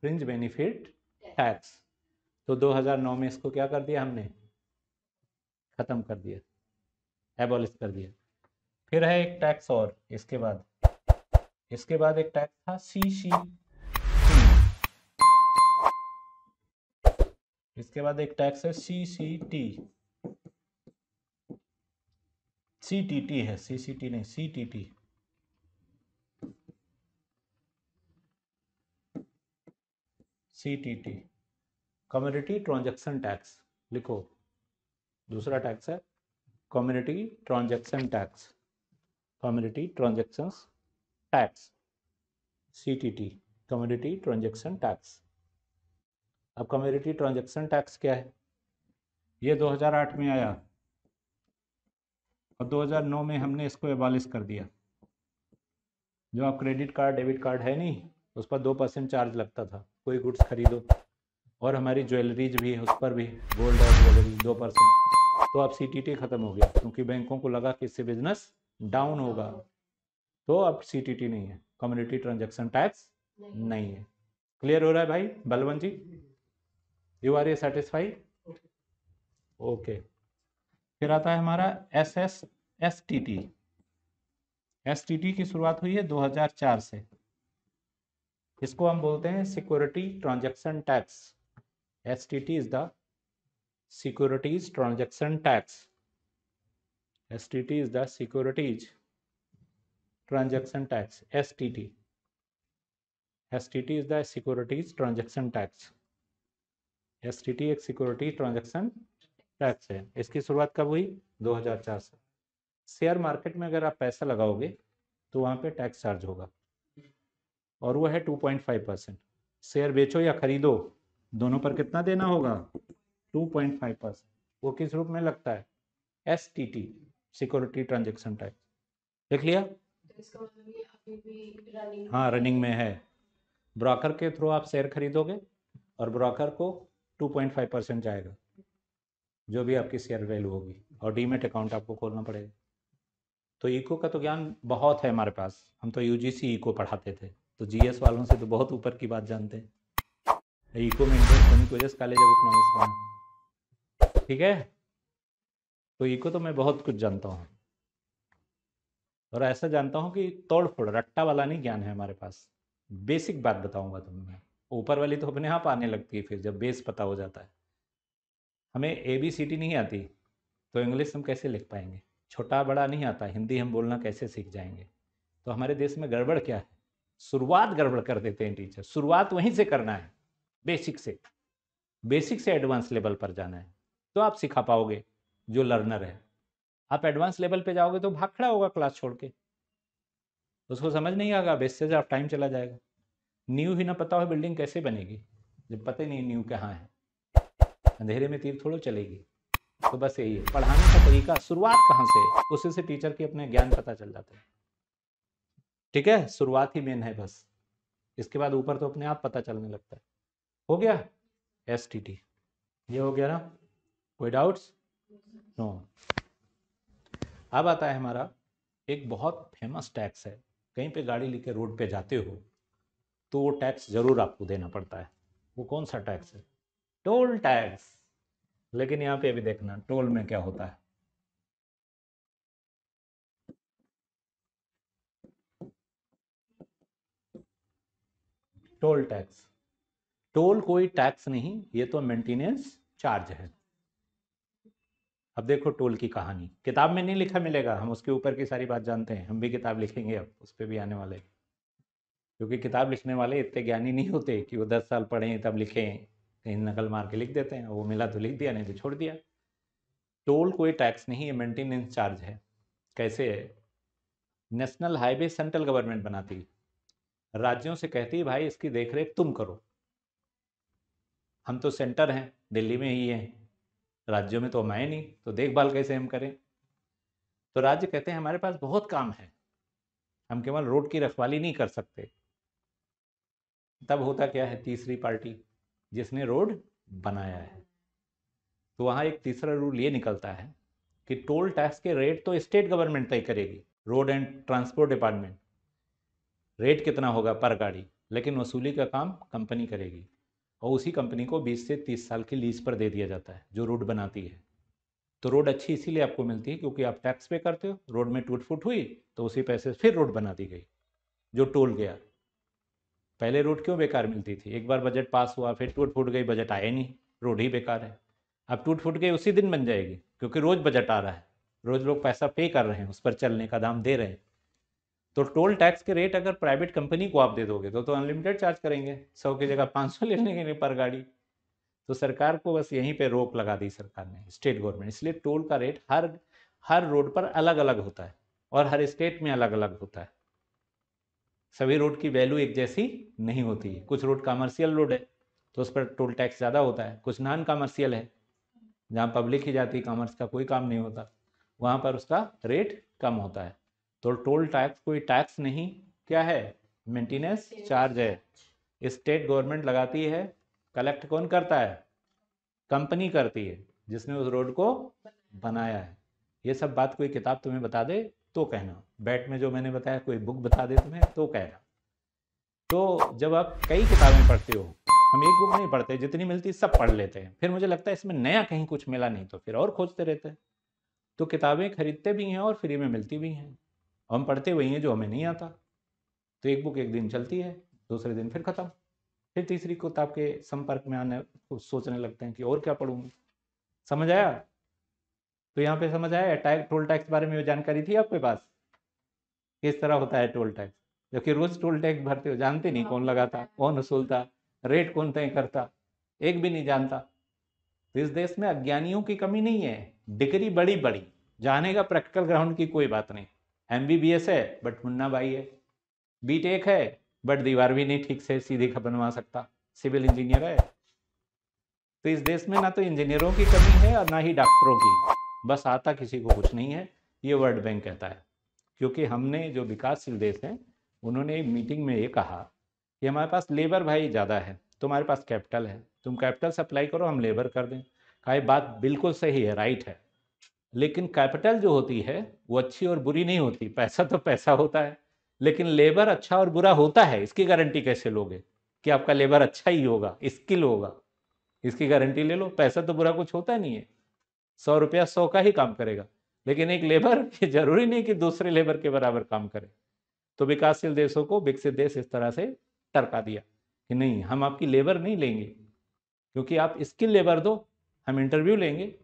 fringe benefit tax तो 2009 में इसको क्या कर दिया हमने ख़त्म कर दिया एबॉलिश कर दिया फिर है एक टैक्स और इसके बाद इसके बाद एक टैक्स था सी सी इसके बाद एक टैक्स है C C T C T T है सी सी टी नहीं C T T C T T community transaction tax लिखो दूसरा टैक्स है community transaction tax community transaction tax C T T community transaction tax अब community transaction tax क्या है ये 2008 में आया और 2009 में हमने इसको एबालिश कर दिया जो आप क्रेडिट कार्ड डेबिट कार्ड है नहीं उस पर दो परसेंट चार्ज लगता था कोई गुड्स खरीदो और हमारी ज्वेलरीज भी है उस पर भी गोल्ड और ज्वेलरी दो परसेंट तो अब सी ख़त्म हो गया क्योंकि बैंकों को लगा कि इससे बिजनेस डाउन होगा तो अब सी नहीं है कम्युनिटी ट्रांजेक्शन टैक्स नहीं है क्लियर हो रहा है भाई Balwant ji you are a satisfy okay फिर आता है हमारा S S S T T S T T की शुरुआत हुई है 2004 से इसको हम बोलते हैं security transaction tax S T T is the securities transaction tax S T T is the securities transaction tax S T T T T is the securities transaction tax S T T एक security transaction tax है इसकी शुरुआत कब हुई 2004 से share market में अगर आप पैसा लगाओगे तो वहां पे टैक्स चार्ज होगा और वो है 2.5 परसेंट शेयर बेचो या खरीदो दोनों पर कितना देना होगा 2.5 परसेंट वो किस रूप में लगता है S T T security transaction tax देख लिया हाँ रनिंग में है ब्रोकर के थ्रू आप शेयर खरीदोगे और ब्रोकर को 2.5 परसेंट जाएगा जो भी आपकी शेयर वैल्यू होगी और डीमेट अकाउंट आपको खोलना पड़ेगा तो इको का तो ज्ञान बहुत है हमारे पास हम तो यूजीसी इको पढ़ाते थे तो जीएस वालों से तो बहुत ऊपर की बात जानते हैं इको में इंटरेस्ट होने की वजह से कॉलेज ऑफ इकोनॉमिक्स में ठीक है तो इको तो मैं बहुत कुछ जानता हूँ और ऐसा जानता हूँ कि तोड़ फोड़ रट्टा वाला नहीं ज्ञान है हमारे पास बेसिक बात बताऊंगा तुम्हें ऊपर वाली तो अपने आप आने लगती है फिर जब बेस पता हो जाता है हमें ए बी सी टी नहीं आती तो इंग्लिश हम कैसे लिख पाएंगे छोटा बड़ा नहीं आता हिंदी हम बोलना कैसे सीख जाएंगे तो हमारे देश में गड़बड़ क्या है शुरुआत गड़बड़ कर देते हैं टीचर शुरुआत वहीं से करना है बेसिक से बेसिक से एडवांस लेवल पर जाना है तो आप सिखा पाओगे जो लर्नर है आप एडवांस लेवल पे जाओगे तो भाग खड़ा होगा क्लास छोड़ के उसको समझ नहीं आएगा वेस्टेज ऑफ टाइम चला जाएगा न्यू ही ना पता हो बिल्डिंग कैसे बनेगी जब पता ही नहीं न्यू कहाँ है अंधेरे में तीर थोड़ो चलेगी तो बस यही है पढ़ाने का तरीका शुरुआत कहाँ से उसी से टीचर की अपने ज्ञान पता चल जाता है ठीक है शुरुआत ही मेन है बस इसके बाद ऊपर तो अपने आप पता चलने लगता है हो गया एस टी टी ये हो गया ना कोई डाउट्स नो अब आता है हमारा एक बहुत फेमस टैक्स है कहीं पे गाड़ी लेके रोड पे जाते हो तो वो टैक्स ज़रूर आपको देना पड़ता है वो कौन सा टैक्स है टोल टैक्स लेकिन यहाँ पे अभी देखना टोल में क्या होता है टोल टैक्स टोल कोई टैक्स नहीं ये तो मेंटेनेंस चार्ज है अब देखो टोल की कहानी किताब में नहीं लिखा मिलेगा हम उसके ऊपर की सारी बात जानते हैं हम भी किताब लिखेंगे अब उस पर भी आने वाले क्योंकि किताब लिखने वाले इतने ज्ञानी नहीं होते कि वो दस साल पढ़ें तब लिखें कहीं नकल मार के लिख देते हैं वो मिला तो लिख दिया नहीं तो छोड़ दिया टोल कोई टैक्स नहीं ये मेंटेनेंस चार्ज है कैसे है नेशनल हाईवे सेंट्रल गवर्नमेंट बनाती है राज्यों से कहती है भाई इसकी देखरेख तुम करो हम तो सेंटर हैं दिल्ली में ही हैं राज्यों में तो हम आए नहीं तो देखभाल कैसे हम करें तो राज्य कहते हैं हमारे पास बहुत काम है हम केवल रोड की रखवाली नहीं कर सकते तब होता क्या है तीसरी पार्टी जिसने रोड बनाया है तो वहाँ एक तीसरा रूल ये निकलता है कि टोल टैक्स के रेट तो स्टेट गवर्नमेंट तय करेगी road and transport department rate कितना होगा पर गाड़ी लेकिन वसूली का काम कंपनी करेगी और उसी कंपनी को 20 से 30 साल की लीज पर दे दिया जाता है जो रोड बनाती है तो रोड अच्छी इसीलिए आपको मिलती है क्योंकि आप टैक्स पे करते हो रोड में टूट फूट हुई तो उसी पैसे फिर रोड बना दी गई जो टोल गया पहले रोड क्यों बेकार मिलती थी एक बार बजट पास हुआ फिर टूट फूट गई बजट आया नहीं रोड ही बेकार है अब टूट फूट गई उसी दिन बन जाएगी क्योंकि रोज़ बजट आ रहा है रोज़ लोग पैसा पे कर रहे हैं उस पर चलने का दाम दे रहे हैं तो टोल टैक्स के रेट अगर प्राइवेट कंपनी को आप दे दोगे तो तो अनलिमिटेड चार्ज करेंगे सौ की जगह पाँच सौ ले लेंगे पर गाड़ी तो सरकार को बस यहीं पे रोक लगा दी सरकार ने स्टेट गवर्नमेंट इसलिए टोल का रेट हर हर रोड पर अलग अलग होता है और हर स्टेट में अलग अलग होता है सभी रोड की वैल्यू एक जैसी नहीं होती है कुछ रोड कॉमर्शियल रोड है तो उस पर टोल टैक्स ज़्यादा होता है कुछ नॉन कॉमर्शियल है जहाँ पब्लिक ही जाती कॉमर्स का कोई काम नहीं होता वहाँ पर उसका रेट कम होता है तो टोल टैक्स कोई टैक्स नहीं क्या है मेंटेनेंस चार्ज है स्टेट गवर्नमेंट लगाती है कलेक्ट कौन करता है कंपनी करती है जिसने उस रोड को बनाया है ये सब बात कोई किताब तुम्हें बता दे तो कहना बैट में जो मैंने बताया कोई बुक बता दे तुम्हें तो कहना तो जब आप कई किताबें पढ़ते हो हम एक बुक नहीं पढ़ते जितनी मिलती सब पढ़ लेते हैं फिर मुझे लगता है इसमें नया कहीं कुछ मिला नहीं तो फिर और खोजते रहते हैं तो किताबें खरीदते भी हैं और फ्री में मिलती भी हैं हम पढ़ते वही हैं जो हमें नहीं आता तो एक बुक एक दिन चलती है दूसरे दिन फिर ख़त्म फिर तीसरी किताब के संपर्क में आने सोचने लगते हैं कि और क्या पढ़ूंगा समझ आया तो यहाँ पे समझ आया टैक्स टोल टैक्स के बारे में जानकारी थी आपके पास किस तरह होता है टोल टैक्स जबकि रोज टोल टैक्स भरते हो जानते नहीं हाँ, कौन लगाता कौन वसूलता रेट कौन तय करता एक भी नहीं जानता तो इस देश में अज्ञानियों की कमी नहीं है डिग्री बड़ी बड़ी जाने का प्रैक्टिकल ग्राउंड की कोई बात नहीं एम बी बी एस है बट मुन्ना भाई है बी टेक e है बट दीवार भी नहीं ठीक से सीधी बनवा सकता सिविल इंजीनियर है तो इस देश में ना तो इंजीनियरों की कमी है और ना ही डॉक्टरों की बस आता किसी को कुछ नहीं है ये वर्ल्ड बैंक कहता है क्योंकि हमने जो विकासशील देश हैं उन्होंने एक मीटिंग में ये कहा कि हमारे पास लेबर भाई ज़्यादा है तुम्हारे पास कैपिटल है तुम कैपिटल सप्लाई करो हम लेबर कर दें कहा बात बिल्कुल सही है राइट है लेकिन कैपिटल जो होती है वो अच्छी और बुरी नहीं होती पैसा तो पैसा होता है लेकिन लेबर अच्छा और बुरा होता है इसकी गारंटी कैसे लोगे कि आपका लेबर अच्छा ही होगा स्किल होगा इसकी गारंटी ले लो पैसा तो बुरा कुछ होता नहीं है सौ रुपया सौ का ही काम करेगा लेकिन एक लेबर ये जरूरी नहीं कि दूसरे लेबर के बराबर काम करे तो विकासशील देशों को विकसित देश इस तरह से टरका दिया कि नहीं हम आपकी लेबर नहीं लेंगे क्योंकि आप स्किल लेबर दो हम इंटरव्यू लेंगे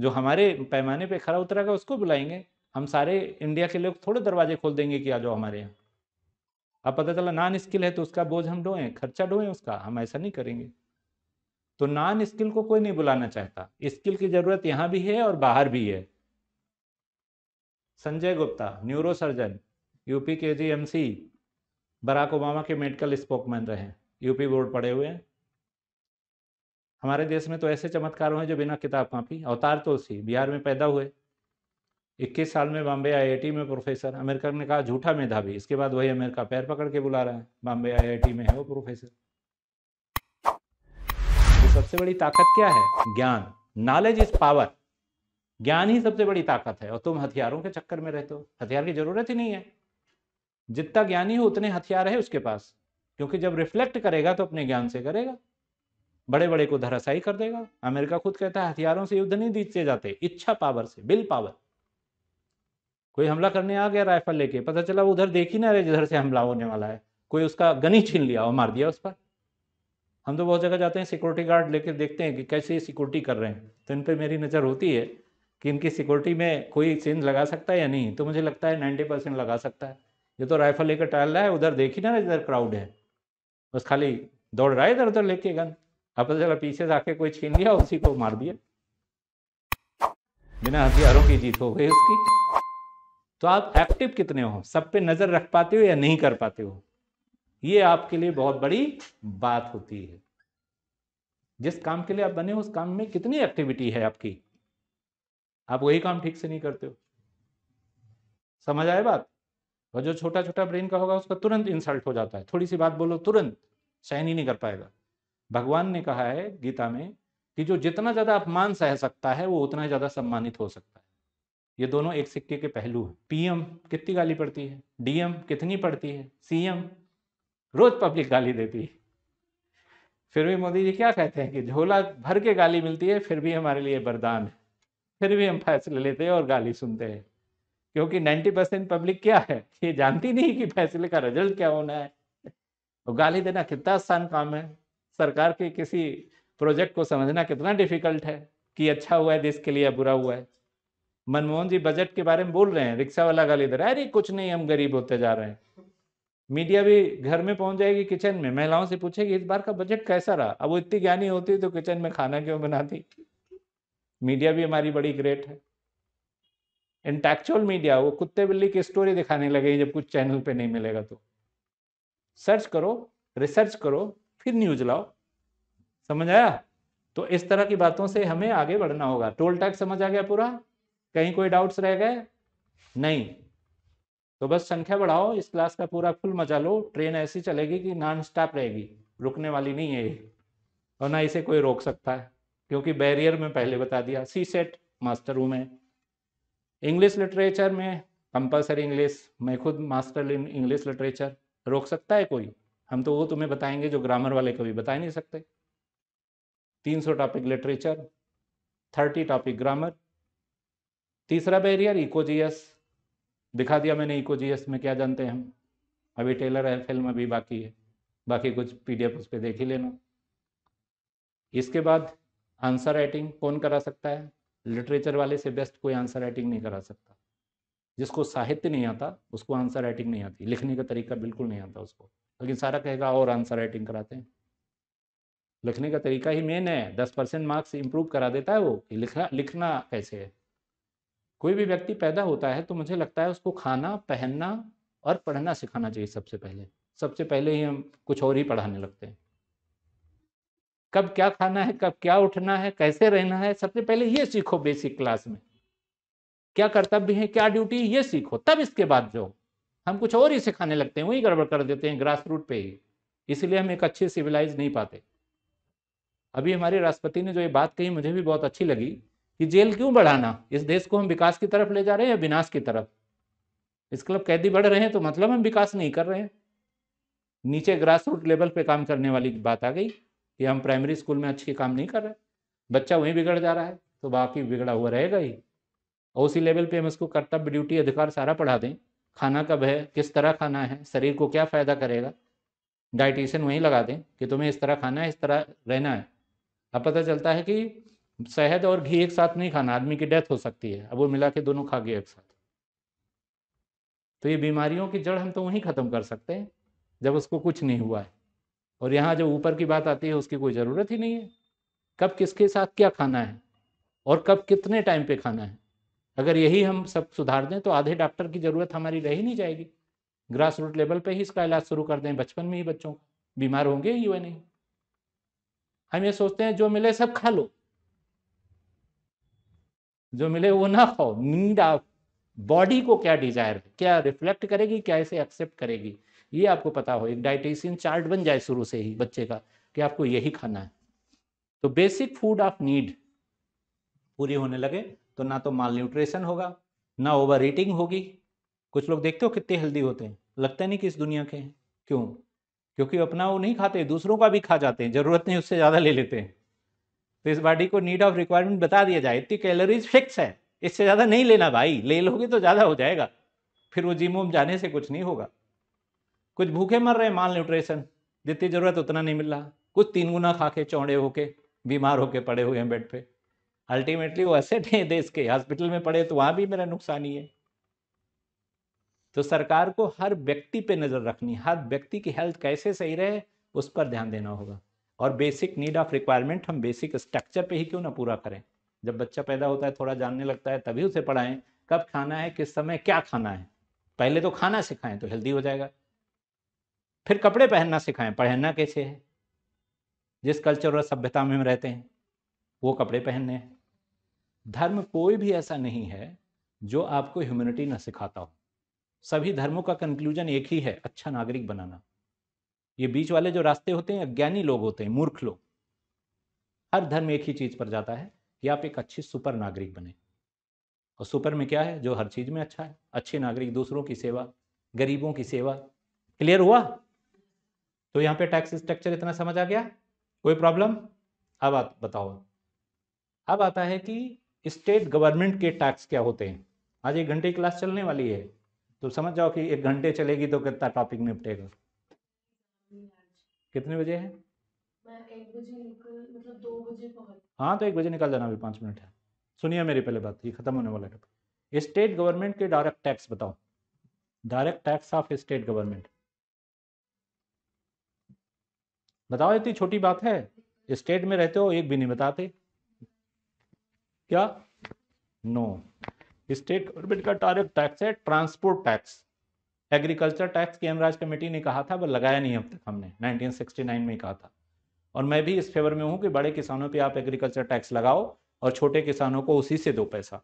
जो हमारे पैमाने पे खरा उतरेगा उसको बुलाएंगे हम सारे इंडिया के लोग थोड़े दरवाजे खोल देंगे कि आ जाओ हमारे यहाँ अब पता चला नॉन स्किल है तो उसका बोझ हम ढोएं खर्चा ढोएं उसका हम ऐसा नहीं करेंगे तो नॉन स्किल को कोई नहीं बुलाना चाहता स्किल की जरूरत यहाँ भी है और बाहर भी है संजय गुप्ता न्यूरोसर्जन यूपी के G M C Barack Obama के मेडिकल स्पोकमैन रहे यूपी बोर्ड पढ़े हुए हैं हमारे देश में तो ऐसे चमत्कार हुए जो बिना किताब कापी अवतार तो उसी बिहार में पैदा हुए 21 साल में बॉम्बे आईआईटी में प्रोफेसर अमेरिका ने कहा झूठा मेधावी इसके बाद वही अमेरिका पैर पकड़ के बुला रहा है बॉम्बे आईआईटी में है वो प्रोफेसर तो सबसे बड़ी ताकत क्या है ज्ञान नॉलेज इज पावर ज्ञान ही सबसे बड़ी ताकत है और तुम हथियारों के चक्कर में रहते हो हथियार की जरूरत ही नहीं है जितना ज्ञानी हो उतने हथियार है उसके पास क्योंकि जब रिफ्लेक्ट करेगा तो अपने ज्ञान से करेगा बड़े बड़े को धराशाई कर देगा अमेरिका खुद कहता है हथियारों से युद्ध नहीं जीतते जाते इच्छा पावर से बिल पावर कोई हमला करने आ गया राइफल लेके पता चला वो उधर देख ही ना रहे जिधर से हमला होने वाला है कोई उसका गनी छीन लिया और मार दिया उस पर हम तो बहुत जगह जाते हैं सिक्योरिटी गार्ड लेके देखते हैं कि कैसे सिक्योरिटी कर रहे हैं तो इन पर मेरी नज़र होती है कि इनकी सिक्योरिटी में कोई चेंज लगा सकता है या नहीं तो मुझे लगता है नाइन्टी परसेंट लगा सकता है ये तो राइफल लेकर टहल रहा है उधर देख ही ना रहा जिधर क्राउड है बस खाली दौड़ रहा है इधर उधर लेके गन अब हाँ, तो चला पीछे से आके कोई छीन लिया उसी को मार दिया बिना हथियारों की जीत हो गई उसकी तो आप एक्टिव कितने हो सब पे नजर रख पाते हो या नहीं कर पाते हो ये आपके लिए बहुत बड़ी बात होती है जिस काम के लिए आप बने हो उस काम में कितनी एक्टिविटी है आपकी आप वही काम ठीक से नहीं करते हो समझ आए बात और जो छोटा छोटा ब्रेन का होगा उसका तुरंत इंसल्ट हो जाता है थोड़ी सी बात बोलो तुरंत सहन ही नहीं कर पाएगा भगवान ने कहा है गीता में कि जो जितना ज्यादा अपमान सह सकता है वो उतना ज्यादा सम्मानित हो सकता है ये दोनों एक सिक्के के पहलू हैं पीएम कितनी गाली पड़ती है डीएम कितनी पड़ती है सीएम रोज पब्लिक गाली देती है फिर भी मोदी जी क्या कहते हैं कि झोला भर के गाली मिलती है फिर भी हमारे लिए वरदान है फिर भी हम फैसले लेते हैं और गाली सुनते हैं क्योंकि 90 परसेंट पब्लिक क्या है ये जानती नहीं कि फैसले का रिजल्ट क्या होना है और गाली देना कितना आसान काम है सरकार के किसी प्रोजेक्ट को समझना कितना डिफिकल्ट है कि अच्छा हुआ है देश के लिए बुरा हुआ है मनमोहन जी बजट के बारे में बोल रहे हैं रिक्शा वाला गाली इधर अरे कुछ नहीं हम गरीब होते जा रहे हैं मीडिया भी घर में पहुंच जाएगी किचन में महिलाओं से पूछेगी इस बार का बजट कैसा रहा अब वो इतनी ज्ञानी होती तो किचन में खाना क्यों बनाती मीडिया भी हमारी बड़ी ग्रेट है इंटेक्चुअल मीडिया वो कुत्ते बिल्ली की स्टोरी दिखाने लगे जब कुछ चैनल पे नहीं मिलेगा तो सर्च करो रिसर्च करो फिर न्यूज लाओ समझ आया तो इस तरह की बातों से हमें आगे बढ़ना होगा टोल टैक्स समझ आ गया पूरा कहीं कोई डाउट्स रह गए नहीं तो बस संख्या बढ़ाओ इस क्लास का पूरा फुल मजा लो ट्रेन ऐसी चलेगी कि नॉन स्टॉप रहेगी रुकने वाली नहीं है ये और ना इसे कोई रोक सकता है क्योंकि बैरियर में पहले बता दिया सी सेट मास्टर रूम है इंग्लिश लिटरेचर में कंपलसरी इंग्लिश मैं खुद मास्टर इंग्लिश लिटरेचर रोक सकता है कोई हम तो वो तुम्हें बताएंगे जो ग्रामर वाले कभी बता नहीं सकते 300 टॉपिक लिटरेचर 30 टॉपिक ग्रामर तीसरा बैरियर इकोजीएस दिखा दिया मैंने इकोजीएस में क्या जानते हैं हम अभी टेलर है फिल्म अभी बाकी है बाकी कुछ पीडीएफ उस पर देख ही लेना इसके बाद आंसर राइटिंग कौन करा सकता है लिटरेचर वाले से बेस्ट कोई आंसर राइटिंग नहीं करा सकता जिसको साहित्य नहीं आता उसको आंसर राइटिंग नहीं आती लिखने का तरीका बिल्कुल नहीं आता उसको लेकिन सारा कहेगा और आंसर राइटिंग कराते हैं लिखने का तरीका ही मेन है दस परसेंट मार्क्स इम्प्रूव करा देता है वो कि लिखा लिखना कैसे है कोई भी व्यक्ति पैदा होता है तो मुझे लगता है उसको खाना पहनना और पढ़ना सिखाना चाहिए सबसे पहले सबसे पहले ही हम कुछ और ही पढ़ाने लगते हैं कब क्या खाना है कब क्या उठना है कैसे रहना है सबसे पहले ये सीखो बेसिक क्लास में क्या कर्तव्य है क्या ड्यूटी ये सीखो तब इसके बाद जाओ हम कुछ और ही सिखाने लगते हैं वही गड़बड़ कर देते हैं ग्रास रूट पे ही इसलिए हम एक अच्छे सिविलाइज नहीं पाते अभी हमारे राष्ट्रपति ने जो ये बात कही मुझे भी बहुत अच्छी लगी कि जेल क्यों बढ़ाना इस देश को हम विकास की तरफ ले जा रहे हैं या विनाश की तरफ इसके लिए कैदी बढ़ रहे हैं तो मतलब हम विकास नहीं कर रहे हैं नीचे ग्रास रूट लेवल पे काम करने वाली बात आ गई कि हम प्राइमरी स्कूल में अच्छे काम नहीं कर रहे बच्चा वहीं बिगड़ जा रहा है तो बाकी बिगड़ा हुआ रहेगा ही और उसी लेवल पे हम इसको कर्तव्य ड्यूटी अधिकार सारा पढ़ा दें खाना कब है किस तरह खाना है शरीर को क्या फ़ायदा करेगा डाइटिशियन वहीं लगा दें कि तुम्हें इस तरह खाना है इस तरह रहना है अब पता चलता है कि शहद और घी एक साथ नहीं खाना आदमी की डेथ हो सकती है अब वो मिला के दोनों खा गए एक साथ तो ये बीमारियों की जड़ हम तो वहीं ख़त्म कर सकते हैं जब उसको कुछ नहीं हुआ है और यहाँ जो ऊपर की बात आती है उसकी कोई ज़रूरत ही नहीं है कब किसके साथ क्या खाना है और कब कितने टाइम पे खाना है अगर यही हम सब सुधार दें तो आधे डॉक्टर की ज़रूरत हमारी रह ही नहीं जाएगी ग्रास रूट लेवल पे ही इसका इलाज शुरू कर दें बचपन में ही बच्चों बीमार होंगे ही वह नहीं हम ये सोचते हैं जो मिले सब खा लो जो मिले वो ना खाओ नीड आप बॉडी को क्या डिजायर क्या रिफ्लेक्ट करेगी क्या इसे एक्सेप्ट करेगी ये आपको पता हो एक डाइटिशियन चार्ट बन जाए शुरू से ही बच्चे का कि आपको यही खाना है तो बेसिक फूड ऑफ नीड पूरी होने लगे तो ना तो माल न्यूट्रेशन होगा ना ओवर ईटिंग होगी कुछ लोग देखते हो कितने हेल्दी होते हैं लगता नहीं कि इस दुनिया के हैं क्यों क्योंकि अपना वो नहीं खाते दूसरों का भी खा जाते हैं ज़रूरत नहीं उससे ज़्यादा ले लेते हैं तो इस बॉडी को नीड ऑफ रिक्वायरमेंट बता दिया जाए इतनी कैलोरीज फिक्स है इससे ज़्यादा नहीं लेना भाई ले लोगे तो ज़्यादा हो जाएगा फिर वो जिम वम जाने से कुछ नहीं होगा कुछ भूखे मर रहे माल न्यूट्रेशन जितनी ज़रूरत उतना नहीं मिल रहा कुछ तीन गुना खा के चौड़े होके बीमार होके पड़े हुए हैं बेड पे अल्टीमेटली वो ऐसे है देश के हॉस्पिटल में पड़े तो वहाँ भी मेरा नुकसान ही है तो सरकार को हर व्यक्ति पे नज़र रखनी हर व्यक्ति की हेल्थ कैसे सही रहे उस पर ध्यान देना होगा और बेसिक नीड ऑफ रिक्वायरमेंट हम बेसिक स्ट्रक्चर पे ही क्यों ना पूरा करें जब बच्चा पैदा होता है थोड़ा जानने लगता है तभी उसे पढ़ाएं कब खाना है किस समय क्या खाना है पहले तो खाना सिखाएं तो हेल्दी हो जाएगा फिर कपड़े पहनना सिखाएं पहनना कैसे है जिस कल्चर और सभ्यता में हम रहते हैं वो कपड़े पहनने हैं धर्म कोई भी ऐसा नहीं है जो आपको ह्यूमनिटी ना सिखाता हो सभी धर्मों का कंक्लूजन एक ही है अच्छा नागरिक बनाना ये बीच वाले जो रास्ते होते हैं अज्ञानी लोग होते हैं मूर्ख लोग हर धर्म एक ही चीज़ पर जाता है कि आप एक अच्छी सुपर नागरिक बने और सुपर में क्या है जो हर चीज़ में अच्छा है अच्छे नागरिक दूसरों की सेवा गरीबों की सेवा क्लियर हुआ तो यहाँ पे टैक्स स्ट्रक्चर इतना समझ आ गया कोई प्रॉब्लम अब आप बताओ अब आता है कि स्टेट गवर्नमेंट के टैक्स क्या होते हैं आज एक घंटे की क्लास चलने वाली है तो समझ जाओ कि एक घंटे चलेगी तो कितना टॉपिक निपटेगा कितने बजे है मतलब हाँ तो एक बजे निकल जाना अभी पांच मिनट है सुनिए मेरी पहले बात ये खत्म होने वाला टॉपिक स्टेट गवर्नमेंट के डायरेक्ट टैक्स बताओ direct tax of state government बताओ इतनी छोटी बात है स्टेट में रहते हो एक भी नहीं बताते क्या नो स्टेट गवर्नमेंट का टारगेट टैक्स है ट्रांसपोर्ट टैक्स एग्रीकल्चर टैक्स केमराज कमेटी ने कहा था वह लगाया नहीं अब तक हमने 1969 में कहा था और मैं भी इस फेवर में हूं कि बड़े किसानों पे आप एग्रीकल्चर टैक्स लगाओ और छोटे किसानों को उसी से दो पैसा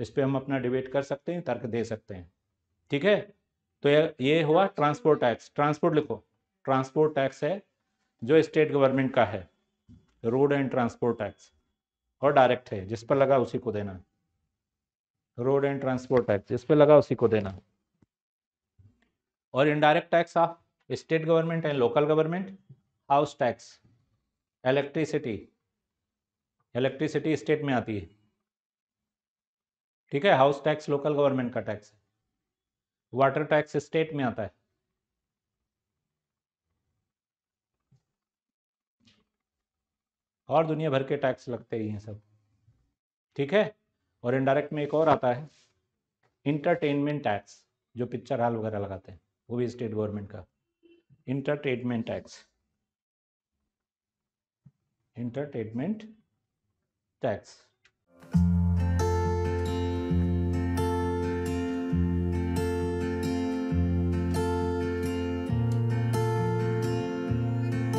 इस पर हम अपना डिबेट कर सकते हैं तर्क दे सकते हैं ठीक है तो ये हुआ ट्रांसपोर्ट टैक्स ट्रांसपोर्ट लिखो ट्रांसपोर्ट टैक्स है जो स्टेट गवर्नमेंट का है रोड एंड ट्रांसपोर्ट टैक्स और डायरेक्ट है जिस पर लगा उसी को देना है रोड एंड ट्रांसपोर्ट टैक्स जिस पर लगा उसी को देना और indirect tax of state government and local government house tax electricity electricity state में आती है ठीक है हाउस टैक्स लोकल गवर्नमेंट का टैक्स है वाटर टैक्स स्टेट में आता है और दुनिया भर के टैक्स लगते ही हैं सब ठीक है और इनडायरेक्ट में एक और आता है इंटरटेनमेंट टैक्स जो पिक्चर हॉल वगैरह लगाते हैं वो भी स्टेट गवर्नमेंट का इंटरटेनमेंट टैक्स इंटरटेनमेंट टैक्स